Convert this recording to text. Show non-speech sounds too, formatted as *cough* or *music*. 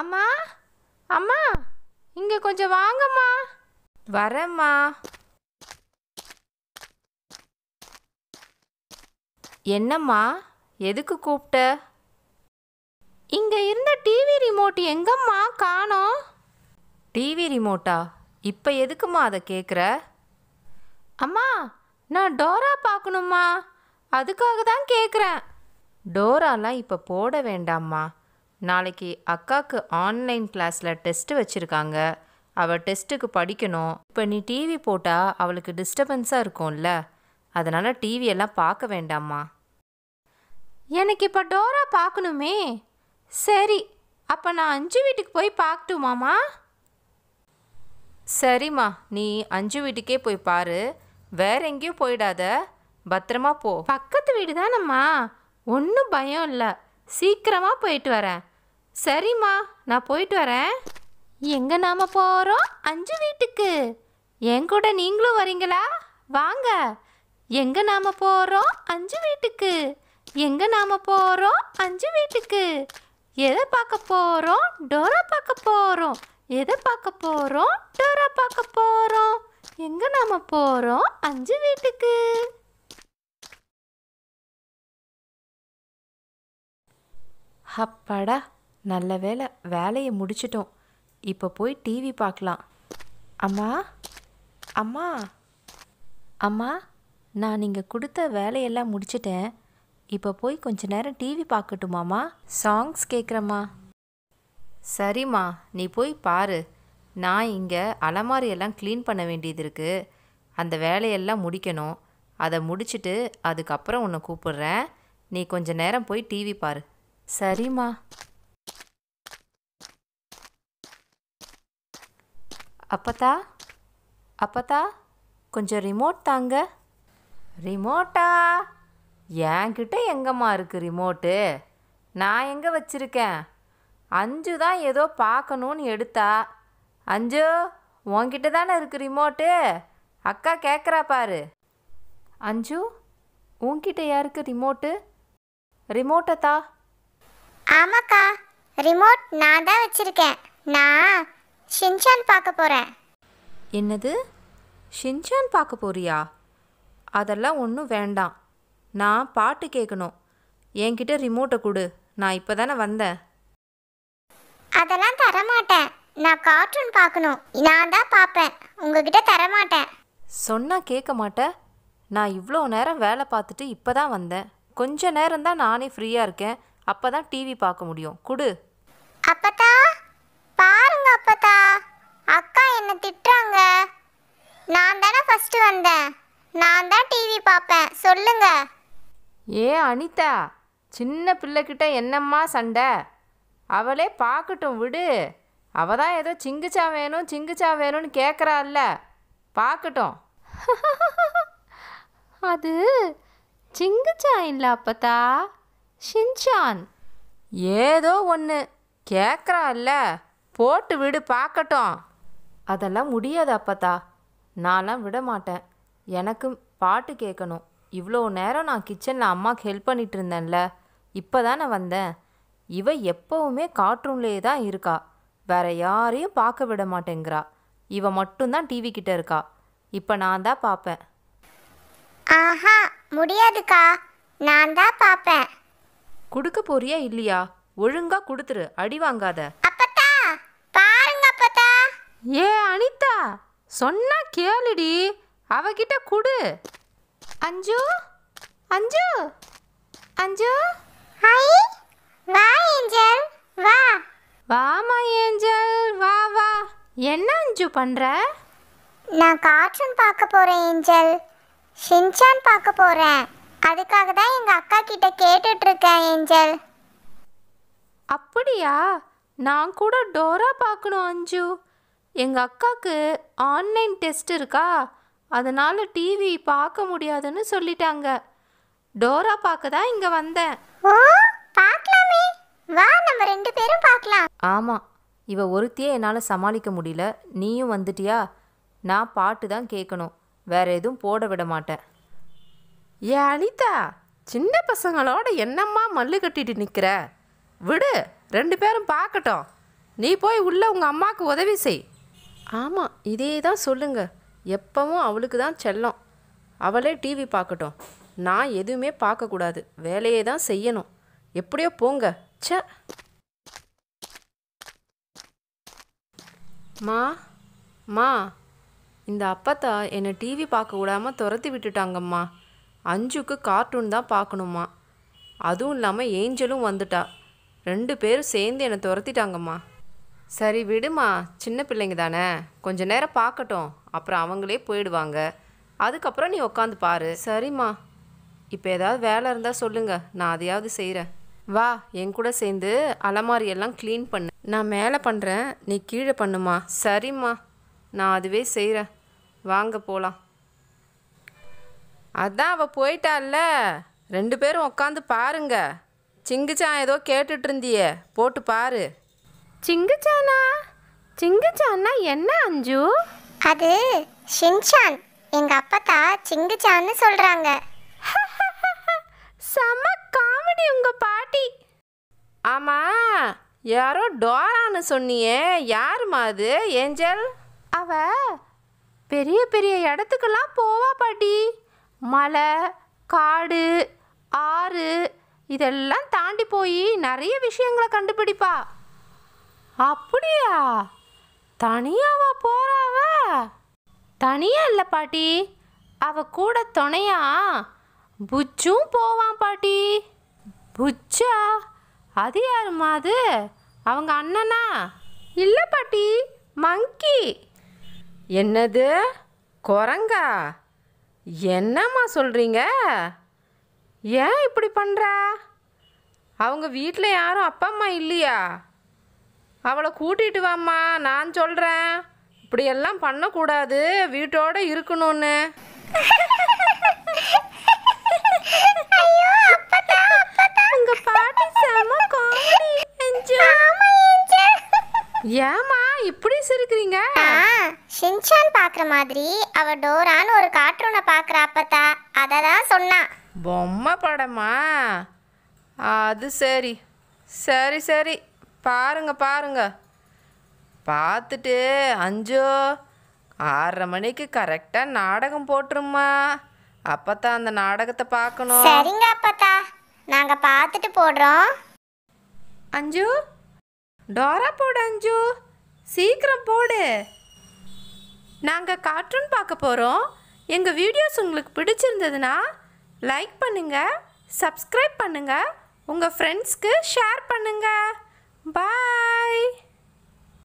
அம்மா அம்மா இங்கே கொஞ்சம் வாங்கம்மா வரேம்மா என்னம்மா எதுக்கு கூப்பிட்ட இங்கே இருந்த டிவி ரிமோட் எங்கம்மா காணோம் டிவி ரிமோட்டா இப்போ எதுக்குமா அதை கேட்குற அம்மா நான் டோரா பார்க்கணுமா அதுக்காக தான் கேட்குறேன் டோராலாம் இப்போ போட வேண்டாம்மா நாளைக்கு அக்காவுக்கு ஆன்லைன் கிளாஸில் டெஸ்ட்டு வச்சுருக்காங்க அவள் டெஸ்ட்டுக்கு படிக்கணும் இப்போ நீ டிவி போட்டால் அவளுக்கு டிஸ்டர்பன்ஸாக இருக்கும்ல அதனால் டிவியெல்லாம் பார்க்க வேண்டாம்மா எனக்கு இப்போ டோரா பார்க்கணுமே சரி அப்போ நான் அஞ்சு வீட்டுக்கு போய் பார்க்கட்டுமாம்மா சரிம்மா நீ அஞ்சு வீட்டுக்கே போய் பாரு வேற எங்கேயும் போயிடாத பத்திரமா போ பக்கத்து வீடு தானம்மா ஒன்றும் பயம் இல்லை சீக்கிரமாக போயிட்டு வரேன் சரிம்மா நான் போயிட்டு வரேன் எங்கே நாம் போகிறோம் அஞ்சு வீட்டுக்கு என் கூட நீங்களும் வரீங்களா வாங்க எங்கே நாம் போகிறோம் அஞ்சு வீட்டுக்கு எங்கே நாம போகிறோம் அஞ்சு வீட்டுக்கு எதை பார்க்க போகிறோம் டோரா பார்க்க போகிறோம் எதை பார்க்க போகிறோம் டோரா பார்க்க போகிறோம் எங்கே நாம போகிறோம் அஞ்சு வீட்டுக்கு அப்பாடா நல்ல வேலை வேலையை முடிச்சிட்டோம் இப்போ போய் டிவி பார்க்கலாம் அம்மா அம்மா அம்மா நான் நீங்கள் கொடுத்த வேலையெல்லாம் முடிச்சிட்டேன் இப்போ போய் கொஞ்ச நேரம் டிவி பார்க்கட்டுமாம்மா சாங்ஸ் கேட்குறம்மா சரிம்மா நீ போய் பாரு நான் இங்கே அலமாரியெல்லாம் க்ளீன் பண்ண வேண்டியது இருக்குது அந்த வேலையெல்லாம் முடிக்கணும் அதை முடிச்சுட்டு அதுக்கப்புறம் உன்னை கூப்பிடுறேன் நீ கொஞ்ச நேரம் போய் டிவி பாரு சரிம்மா அப்பத்தா அப்பத்தா கொஞ்சம் ரிமோட் தாங்க ரிமோட்டா என்கிட்ட எங்கம்மா இருக்குது ரிமோட்டு நான் எங்கே வச்சுருக்கேன் அஞ்சு தான் ஏதோ பார்க்கணுன்னு எடுத்தா அஞ்சு உன்கிட்ட தானே இருக்குது ரிமோட்டு அக்கா கேட்குறா பாரு அஞ்சு உன்கிட்ட யாருக்கு ரிமோட்டு ரிமோட்டத்தா ஆமாக்கா ரிமோட் நான் தான் வச்சுருக்கேன் நான் ஷின்சான் பார்க்க போகிறேன் என்னது ஷின்சான் பார்க்க போறியா அதெல்லாம் ஒன்றும் வேண்டாம் நான் பாட்டு கேட்கணும் என்கிட்ட ரிமோட்டை கொடு நான் இப்போ தானே வந்தேன் அதெல்லாம் தரமாட்டேன் நான் கார்ட்டூன் பார்க்கணும் நான் தான் பார்ப்பேன் உங்ககிட்ட தரமாட்டேன் சொன்னால் கேட்க மாட்டேன் நான் இவ்வளோ நேரம் வேலை பார்த்துட்டு இப்போ தான் வந்தேன் கொஞ்ச நேரம் தான் நானே ஃப்ரீயாக இருக்கேன் அப்போ தான் டிவி பார்க்க முடியும் கொடு வந்த நான் தான் டிவி பார்ப்பேன் சொல்லுங்க ஏ அனிதா சின்ன பிள்ளைக்கிட்ட என்னம்மா சண்டை அவளே பார்க்கட்டும் விடு அவ தான் ஏதோ சிங்குச்சா வேணும் சிங்குச்சா வேணும்னு கேட்குறாள்ல பார்க்கட்டும் *laughs* அது சிங்குச்சா இல்லை அப்பத்தா ஷின்சான் ஏதோ ஒன்று கேட்குறாள்ல போட்டு விடு பார்க்கட்டும் அதெல்லாம் முடியாது அப்பத்தா நானெலாம் விட மாட்டேன் எனக்கு பாட்டு கேட்கணும் இவ்வளோ நேரம் நான் கிச்சனில் அம்மாவுக்கு ஹெல்ப் பண்ணிகிட்டு இருந்தேன்ல இப்போ தானே வந்தேன் இவ எப்போவுமே கார்ட்டூன்லேயே தான் இருக்கா வேற யாரையும் பார்க்க விட மாட்டேங்கிறா இவ மட்டும்தான் டிவி கிட்ட இருக்கா இப்போ நான் தான் பார்ப்பேன் ஆஹா முடியாதுக்கா நான் தான் பார்ப்பேன் கொடுக்க போறியா இல்லையா ஒழுங்கா கொடுத்துரு அடி வாங்காத அப்பத்தா பாருங்க அப்பத்தா ஏ அனிதா சொன்னா கேளுடி அவகிட்ட கொடு அஞ்சு அஞ்சு அஞ்சு ஹாய் வா ஏஞ்சல் வா வாமா ஏஞ்சல் வா வா என்ன அஞ்சு பண்ற நான் கார்ட்டூன் பார்க்க போறேன் ஏஞ்சல் ஷின்சான் பார்க்க போறேன் அதுக்காக தான் எங்க அக்கா கிட்ட கேட்டுட்டு இருக்கேன் ஏஞ்சல் அப்படியா நான் கூட டோரா பார்க்கணும் அஞ்சு எங்கள் அக்காவுக்கு ஆன்லைன் டெஸ்ட் இருக்கா அதனால் டிவி பார்க்க முடியாதுன்னு சொல்லிட்டாங்க டோரா பார்க்க தான் இங்கே வந்தேன் ஓ பார்க்கலாமே வா நம்ம ரெண்டு பேரும் பார்க்கலாம் ஆமாம் இவ ஒருத்தியே என்னால் சமாளிக்க முடியல நீயும் வந்துட்டியா நான் பாட்டு தான் கேட்கணும் வேற எதுவும் போட விட மாட்டேன் ஏ அனிதா சின்ன பசங்களோட என்னம்மா மல்லு கட்டிட்டு நிற்கிற விடு ரெண்டு பேரும் பார்க்கட்டும் நீ போய் உள்ள உங்கள் அம்மாவுக்கு உதவி செய் ஆமாம் இதே தான் சொல்லுங்கள் எப்பவும் அவளுக்கு தான் செல்லம் அவளே டிவி பார்க்கட்டும் நான் எதுவுமே பார்க்கக்கூடாது வேலையை தான் செய்யணும் எப்படியோ போங்க ச மா மா இந்த அப்பத்தா என்னை டிவி பார்க்க விடாமல் துரத்தி விட்டுட்டாங்கம்மா அஞ்சுக்கு கார்ட்டூன் தான் பார்க்கணுமா அதுவும் இல்லாமல் ஏஞ்சலும் வந்துட்டா ரெண்டு பேரும் சேர்ந்து என்னை துரத்திட்டாங்கம்மா சரி விடுமா சின்ன பிள்ளைங்க தானே கொஞ்ச நேரம் பார்க்கட்டும் அப்புறம் அவங்களே போயிடுவாங்க அதுக்கப்புறம் நீ உக்காந்து பாரு சரிம்மா இப்போ ஏதாவது வேலை இருந்தால் சொல்லுங்கள் நான் அதையாவது செய்கிறேன் வா என் கூட சேர்ந்து அலமாரியெல்லாம் க்ளீன் பண்ணு நான் மேலே பண்ணுறேன் நீ கீழே பண்ணுமா சரிம்மா நான் அதுவே செய்கிறேன் வாங்க போகலாம் அதான் அவள் போயிட்டால ரெண்டு பேரும் உக்காந்து பாருங்க சிங்கிச்சான் ஏதோ கேட்டுட்ருந்தியே போட்டு பாரு சிங்குச்சானா சிங்குச்சான்னா என்ன அஞ்சு அது ஷின்சான் எங்க அப்பத்தா சிங்குச்சான்னு சொல்றாங்க *laughs* செம காமெடி உங்க பாட்டி ஆமா யாரோ டோரான்னு சொன்னியே யாருமா அது ஏஞ்சல் அவ பெரிய பெரிய இடத்துக்கெல்லாம் போவா பாட்டி மலை காடு ஆறு இதெல்லாம் தாண்டி போய் நிறைய விஷயங்களை கண்டுபிடிப்பா அப்படியா தனியாவா போறாவ தனியா இல்லை பாட்டி அவ கூட துணையா புச்சும் போவான் பாட்டி புச்சா அது யாருமா அது அவங்க அண்ணனா இல்லை பாட்டி மங்கி என்னது குரங்கா என்னம்மா சொல்கிறீங்க ஏன் இப்படி பண்ணுறா அவங்க வீட்டில் யாரும் அப்பா அம்மா இல்லையா அவளை கூட்டிட்டு வாம்மா நான் சொல்கிறேன் இப்படியெல்லாம் பண்ணக்கூடாது வீட்டோட இருக்கணும்னு ஏமா இப்படி சிரிக்கிறீங்க ஷின்சான் பாக்குற மாதிரி அவ டோரான்னு ஒரு கார்ட்டூனை பாக்குற அப்பத்தா அதை தான் சொன்னா பொம்மை படமா அது சரி சரி சரி பாருங்க பாருங்க பார்த்துட்டு அஞ்சோ ஆறரை மணிக்கு கரெக்டாக நாடகம் போட்டுருமா அப்பத்தான் அந்த நாடகத்தை பார்க்கணும் சரிங்க அப்பத்தா நாங்கள் பார்த்துட்டு போடுறோம் அஞ்சு டோரா போடு அஞ்சு சீக்கிரம் போடு நாங்கள் கார்ட்டூன் பார்க்க போகிறோம் எங்கள் வீடியோஸ் உங்களுக்கு பிடிச்சிருந்ததுன்னா லைக் பண்ணுங்கள் சப்ஸ்கிரைப் பண்ணுங்கள் உங்கள் ஃப்ரெண்ட்ஸ்க்கு ஷேர் பண்ணுங்கள் Bye!